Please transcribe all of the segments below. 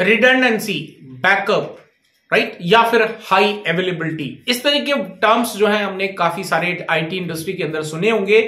redundancy backup right या फिर high availability इस तरह के टर्म्स जो है हमने काफी सारे आईटी इंडस्ट्री के अंदर सुने होंगे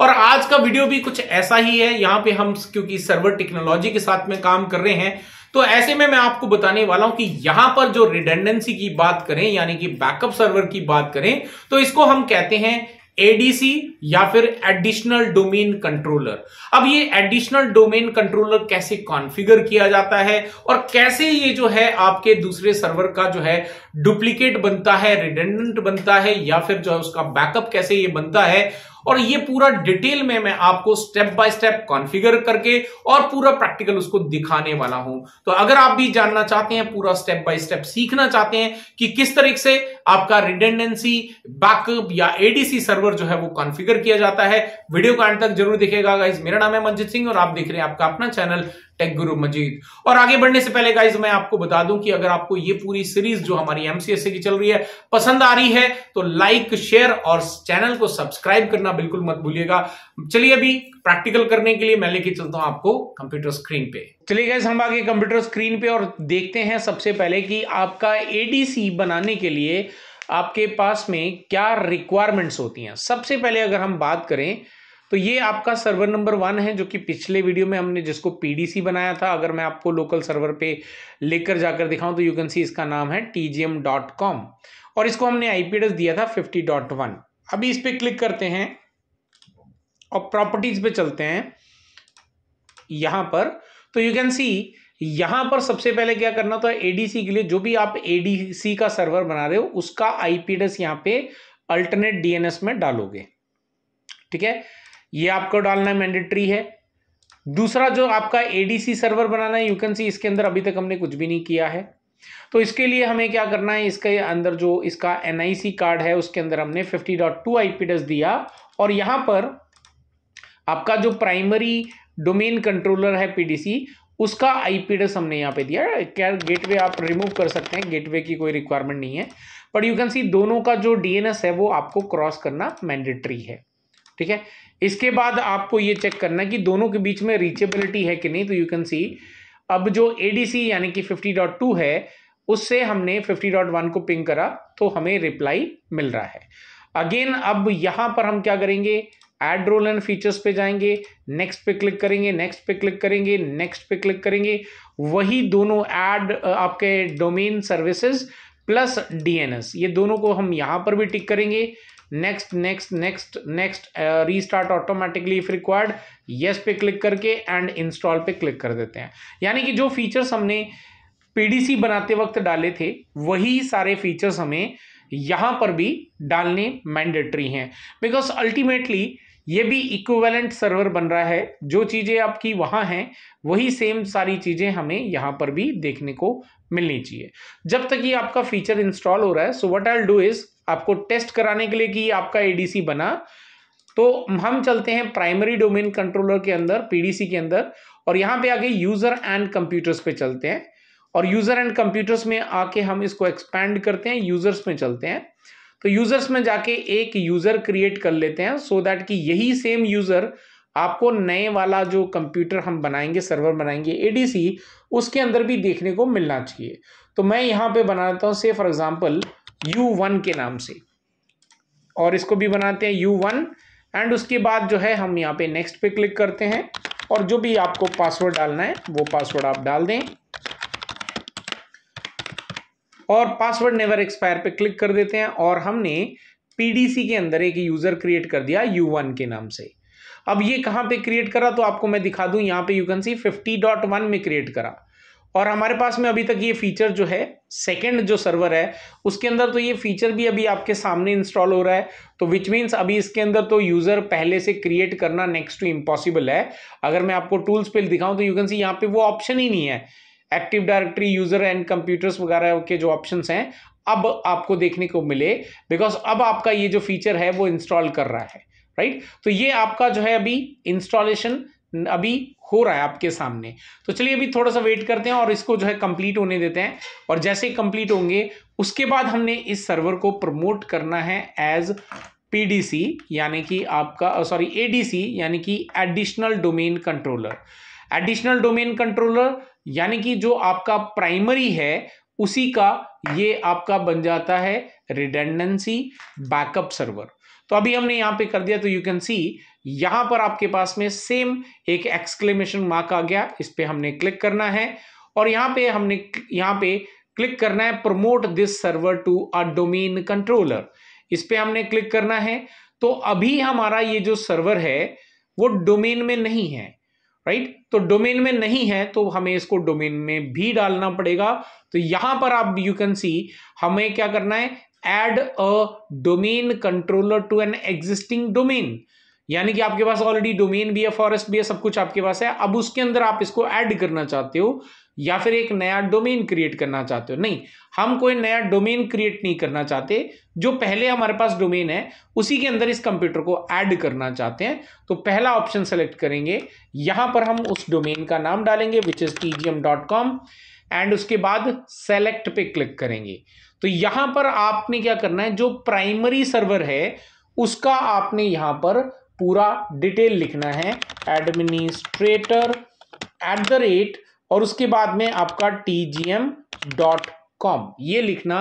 और आज का वीडियो भी कुछ ऐसा ही है यहां पे हम क्योंकि सर्वर टेक्नोलॉजी के साथ में काम कर रहे हैं तो ऐसे में मैं आपको बताने वाला हूं कि यहां पर जो रिडेंडेंसी की बात करें यानी कि बैकअप सर्वर की बात करें तो इसको हम कहते हैं एडीसी या फिर एडिशनल डोमेन कंट्रोलर अब ये एडिशनल डोमेन कंट्रोलर कैसे कॉन्फ़िगर किया जाता है और कैसे ये जो है आपके दूसरे सर्वर का जो है डुप्लीकेट बनता है रिडेंडेंट बनता है या फिर जो है उसका बैकअप कैसे ये बनता है और ये पूरा डिटेल में मैं आपको स्टेप बाय स्टेप कॉन्फिगर करके और पूरा प्रैक्टिकल उसको दिखाने वाला हूं तो अगर आप भी जानना चाहते हैं पूरा स्टेप बाय स्टेप सीखना चाहते हैं कि किस तरीके से आपका रिडेंडेंसी बैकअप या एडीसी सर्वर जो है वो कॉन्फिगर किया जाता है वीडियो का अंत तक जरूर दिखेगा गाइज मेरा नाम है मंजीत सिंह और आप देख रहे हैं आपका अपना चैनल टेक गुरु मजीद और आगे बढ़ने से पहले गाइज मैं आपको बता दूं कि अगर आपको ये पूरी सीरीज जो हमारी एमसीएसए की चल रही है पसंद आ रही है तो लाइक शेयर और चैनल को सब्सक्राइब करना करना बिल्कुल मत भूलिएगा चलिए अभी प्रैक्टिकल करने के लिए मैं लेके चलता हूं आपको कंप्यूटर स्क्रीन पे चलिए गए हम आगे कंप्यूटर स्क्रीन पे और देखते हैं सबसे पहले कि आपका एडीसी बनाने के लिए आपके पास में क्या रिक्वायरमेंट्स होती हैं सबसे पहले अगर हम बात करें तो ये आपका सर्वर नंबर वन है जो कि पिछले वीडियो में हमने जिसको पीडीसी बनाया था अगर मैं आपको लोकल सर्वर पे लेकर जाकर दिखाऊं तो यू कैन सी इसका नाम है tgm.com और इसको हमने आई दिया था 50.1 अभी इस पर क्लिक करते हैं और प्रॉपर्टीज पे चलते हैं यहां पर तो यू कैन सी यहां पर सबसे पहले क्या करना था एडीसी के लिए जो भी आप एडीसी का सर्वर बना रहे हो उसका आईपी एड्रेस यहां पे अल्टरनेट डीएनएस में डालोगे ठीक है ये आपको डालना मैंडेटरी है दूसरा जो आपका एडीसी सर्वर बनाना है यू कैन सी इसके अंदर अभी तक हमने कुछ भी नहीं किया है तो इसके लिए हमें क्या करना है इसके अंदर जो इसका एनआईसी कार्ड है उसके अंदर हमने फिफ्टी टू आईपी एड्रेस दिया और यहां पर आपका जो प्राइमरी डोमेन कंट्रोलर है पीडीसी उसका एड्रेस हमने यहाँ पे दिया क्या गेटवे आप रिमूव कर सकते हैं गेटवे की कोई रिक्वायरमेंट नहीं है बट यू कैन सी दोनों का जो डीएनएस है वो आपको क्रॉस करना मैंडेटरी है ठीक है इसके बाद आपको ये चेक करना कि दोनों के बीच में रीचेबिलिटी है कि नहीं तो यू कैन सी अब जो एडीसी यानी कि फिफ्टी है उससे हमने फिफ्टी को पिंग करा तो हमें रिप्लाई मिल रहा है अगेन अब यहां पर हम क्या करेंगे एड रोल एंड फीचर्स पे जाएंगे नेक्स्ट पे क्लिक करेंगे नेक्स्ट पे क्लिक करेंगे नेक्स्ट पे क्लिक करेंगे वही दोनों एड आपके डोमेन सर्विसेज प्लस डीएनएस ये दोनों को हम यहाँ पर भी टिक करेंगे next next next next restart automatically if required yes पे क्लिक करके एंड इंस्टॉल पे क्लिक कर देते हैं यानी कि जो फीचर्स हमने पीडीसी बनाते वक्त डाले थे वही सारे फीचर्स हमें यहाँ पर भी डालने मैंडेटरी हैं बिकॉज अल्टीमेटली ये भी इक्विवेलेंट सर्वर बन रहा है जो चीज़ें आपकी वहाँ हैं वही सेम सारी चीज़ें हमें यहाँ पर भी देखने को मिलनी चाहिए जब तक ये आपका फीचर इंस्टॉल हो रहा है so what all do is आपको टेस्ट कराने के लिए कि आपका एडीसी बना तो हम चलते हैं प्राइमरी डोमेन कंट्रोलर के अंदर पीडीसी के अंदर और यहाँ पे आगे यूज़र एंड कंप्यूटर्स पे चलते हैं और यूज़र एंड कंप्यूटर्स में आके हम इसको एक्सपैंड करते हैं यूज़र्स में चलते हैं तो यूजर्स में जाके एक यूजर क्रिएट कर लेते हैं सो so दैट कि यही सेम यूजर आपको नए वाला जो कंप्यूटर हम बनाएंगे सर्वर बनाएंगे एडीसी उसके अंदर भी देखने को मिलना चाहिए तो मैं यहां पे बना देता हूं से फॉर एग्जाम्पल यू वन के नाम से और इसको भी बनाते हैं यू वन एंड उसके बाद जो है हम यहाँ पे नेक्स्ट पे क्लिक करते हैं और जो भी आपको पासवर्ड डालना है वो पासवर्ड आप डाल दें और पासवर्ड नेवर एक्सपायर पे क्लिक कर देते हैं और हमने पीडीसी के अंदर एक यूज़र क्रिएट कर दिया यू वन के नाम से अब ये कहाँ पे क्रिएट करा तो आपको मैं दिखा दूँ यहाँ पे you can see fifty dot one में क्रिएट करा और हमारे पास में अभी तक ये फीचर जो है सेकंड जो सर्वर है उसके अंदर तो ये फीचर भी अभी आपके सामने इंस्टॉल हो रहा है तो विच मीन्स अभी इसके अंदर तो यूज़र पहले से क्रिएट करना नेक्स्ट टू इम्पॉसिबल है अगर मैं आपको टूल्स पे दिखाऊं तो यू कैन सी यहाँ पे वो ऑप्शन ही नहीं है active directory user and computers वगैरह के जो ऑप्शन हैं अब आपको देखने को मिले बिकॉज अब आपका ये जो फीचर है वो इंस्टॉल कर रहा है राइट तो ये आपका जो है अभी इंस्टॉलेशन अभी हो रहा है आपके सामने तो चलिए अभी थोड़ा सा वेट करते हैं और इसको जो है कंप्लीट होने देते हैं और जैसे कंप्लीट होंगे उसके बाद हमने इस सर्वर को प्रमोट करना है एज पीडीसी यानी कि आपका सॉरी एडीसी यानी कि additional domain controller additional domain controller यानी कि जो आपका प्राइमरी है उसी का ये आपका बन जाता है रिडेंडेंसी बैकअप सर्वर तो अभी हमने यहां पे कर दिया तो यू कैन सी यहां पर आपके पास में सेम एक एक्सक्लेमेशन मार्क आ गया इस पर हमने क्लिक करना है और यहाँ पे हमने यहाँ पे क्लिक करना है promote this server to a domain controller इस पर हमने क्लिक करना है तो अभी हमारा ये जो सर्वर है वो डोमेन में नहीं है राइट तो डोमेन में नहीं है तो हमें इसको डोमेन में भी डालना पड़ेगा तो यहां पर आप यू कैन सी हमें क्या करना है add a domain controller to an existing domain यानी कि आपके पास ऑलरेडी डोमेन भी है फॉरेस्ट भी है सब कुछ आपके पास है अब उसके अंदर आप इसको ऐड करना चाहते हो या फिर एक नया डोमेन क्रिएट करना चाहते हो नहीं हम कोई नया डोमेन क्रिएट नहीं करना चाहते जो पहले हमारे पास डोमेन है उसी के अंदर इस कंप्यूटर को ऐड करना चाहते हैं तो पहला ऑप्शन सेलेक्ट करेंगे यहां पर हम उस डोमेन का नाम डालेंगे विच इज टी एंड उसके बाद सेलेक्ट पे क्लिक करेंगे तो यहां पर आपने क्या करना है जो प्राइमरी सर्वर है उसका आपने यहां पर पूरा डिटेल लिखना है एडमिनिस्ट्रेटर एट द रेट और उसके बाद में आपका T G M dot com ये लिखना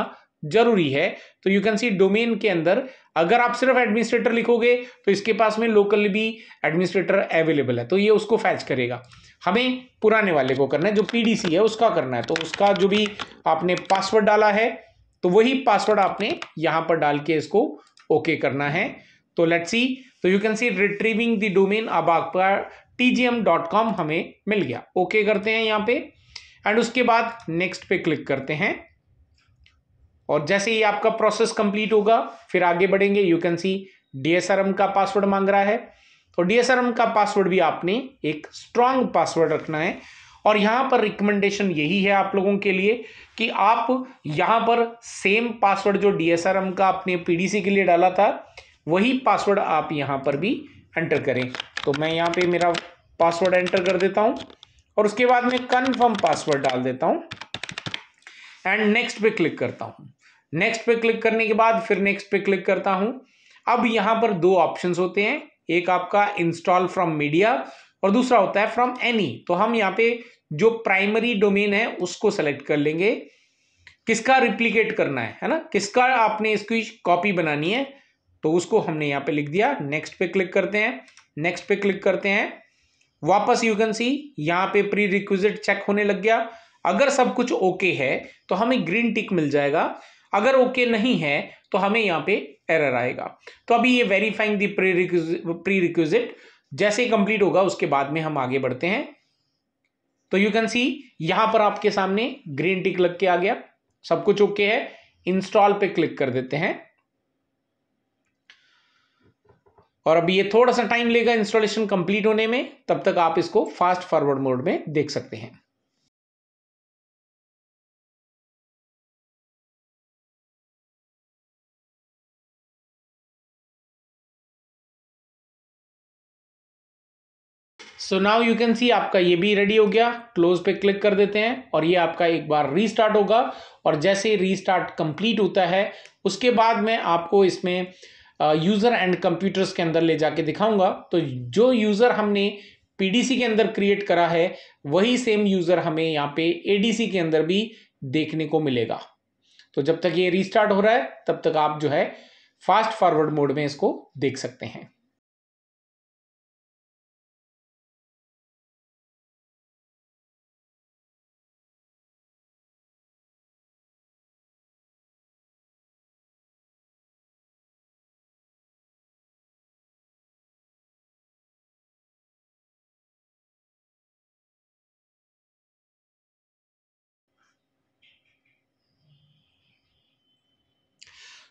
जरूरी है तो यू कैन सी डोमेन के अंदर अगर आप सिर्फ एडमिनिस्ट्रेटर लिखोगे तो इसके पास में लोकल भी एडमिनिस्ट्रेटर अवेलेबल है तो ये उसको फैच करेगा हमें पुराने वाले को करना है जो पीडीसी है उसका करना है तो उसका जो भी आपने पासवर्ड डाला है तो वही पासवर्ड आपने यहां पर डाल के इसको ओके करना है तो लेट्स सी तो you can see retrieving the domain अब आपका tgm.com हमें मिल गया ओके okay करते हैं यहाँ पे एंड उसके बाद नेक्स्ट पे क्लिक करते हैं और जैसे ही आपका प्रोसेस कंप्लीट होगा फिर आगे बढ़ेंगे यू कैन सी डीएसआरएम का पासवर्ड मांग रहा है तो डीएसआरएम का पासवर्ड भी आपने एक स्ट्रांग पासवर्ड रखना है और यहाँ पर रिकमेंडेशन यही है आप लोगों के लिए कि आप यहाँ पर सेम पासवर्ड जो डीएसआरएम का आपने पीडीसी के लिए डाला था वही पासवर्ड आप यहाँ पर भी एंटर करें तो मैं यहाँ पे मेरा पासवर्ड एंटर कर देता हूँ और उसके बाद में कन्फर्म पासवर्ड डाल देता हूँ एंड नेक्स्ट पे क्लिक करता हूँ नेक्स्ट पे क्लिक करने के बाद फिर नेक्स्ट पे क्लिक करता हूँ अब यहाँ पर दो ऑप्शन होते हैं एक आपका इंस्टॉल फ्रॉम मीडिया और दूसरा होता है फ्रॉम एनी तो हम यहाँ पे जो प्राइमरी डोमेन है उसको सेलेक्ट कर लेंगे किसका रिप्लीकेट करना है है ना किसका आपने इसकी कॉपी बनानी है तो उसको हमने यहाँ पे लिख दिया नेक्स्ट पे क्लिक करते हैं नेक्स्ट पे क्लिक करते हैं वापस यू कैन सी यहाँ पे प्री रिक्विजिट चेक होने लग गया अगर सब कुछ ओके है तो हमें ग्रीन टिक मिल जाएगा अगर ओके नहीं है तो हमें यहाँ पे एरर आएगा तो अभी ये वेरीफाइंग दी प्री रिक्विजिट जैसे कंप्लीट होगा उसके बाद में हम आगे बढ़ते हैं तो यू कैन सी यहां पर आपके सामने ग्रीन टिक लग के आ गया सब कुछ ओके है इंस्टॉल पे क्लिक कर देते हैं और अभी ये थोड़ा सा टाइम लेगा इंस्टॉलेशन कंप्लीट होने में तब तक आप इसको फास्ट फॉरवर्ड मोड में देख सकते हैं so now you can see आपका ये भी रेडी हो गया क्लोज पे क्लिक कर देते हैं और ये आपका एक बार रीस्टार्ट होगा और जैसे रीस्टार्ट कंप्लीट होता है उसके बाद में आपको इसमें यूज़र एंड कंप्यूटर्स के अंदर ले जाके दिखाऊंगा तो जो यूज़र हमने पीडीसी के अंदर क्रिएट करा है वही सेम यूज़र हमें यहाँ पे एडीसी के अंदर भी देखने को मिलेगा तो जब तक ये रिस्टार्ट हो रहा है तब तक आप जो है फास्ट फॉरवर्ड मोड में इसको देख सकते हैं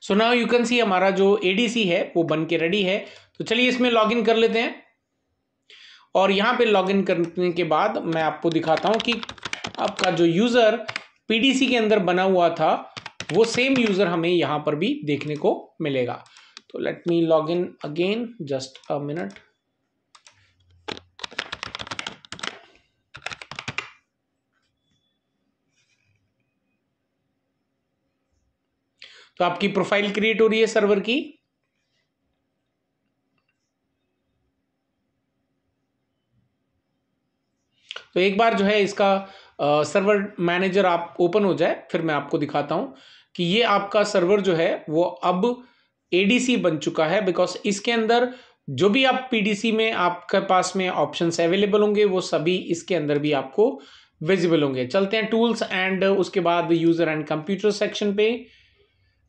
so now you can see हमारा जो एडीसी है वो बन के रेडी है तो चलिए इसमें लॉग कर लेते हैं और यहाँ पे लॉगिन करने के बाद मैं आपको दिखाता हूँ कि आपका जो यूज़र पीडीसी के अंदर बना हुआ था वो सेम यूज़र हमें यहाँ पर भी देखने को मिलेगा तो let me log in again just a minute तो आपकी प्रोफाइल क्रिएट हो रही है सर्वर की तो एक बार जो है इसका आ, सर्वर मैनेजर आप ओपन हो जाए फिर मैं आपको दिखाता हूं कि ये आपका सर्वर जो है वो अब एडीसी बन चुका है बिकॉज इसके अंदर जो भी आप पीडीसी में आपके पास में ऑप्शंस अवेलेबल होंगे वो सभी इसके अंदर भी आपको विजिबल होंगे चलते हैं टूल्स एंड उसके बाद यूजर एंड कंप्यूटर सेक्शन पे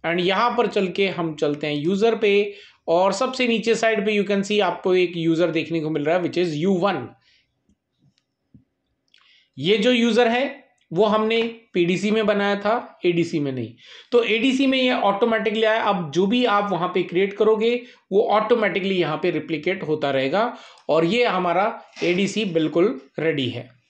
एंड यहाँ पर चल के हम चलते हैं यूज़र पे और सबसे नीचे साइड पे यू कैन सी आपको एक यूज़र देखने को मिल रहा है विच इज़ यू वन ये जो यूज़र है वो हमने पीडीसी में बनाया था एडीसी में नहीं तो एडीसी में ये ऑटोमेटिकली आया अब जो भी आप वहाँ पे क्रिएट करोगे वो ऑटोमेटिकली यहाँ पे रिप्लिकेट होता रहेगा और ये हमारा एडीसी बिल्कुल रेडी है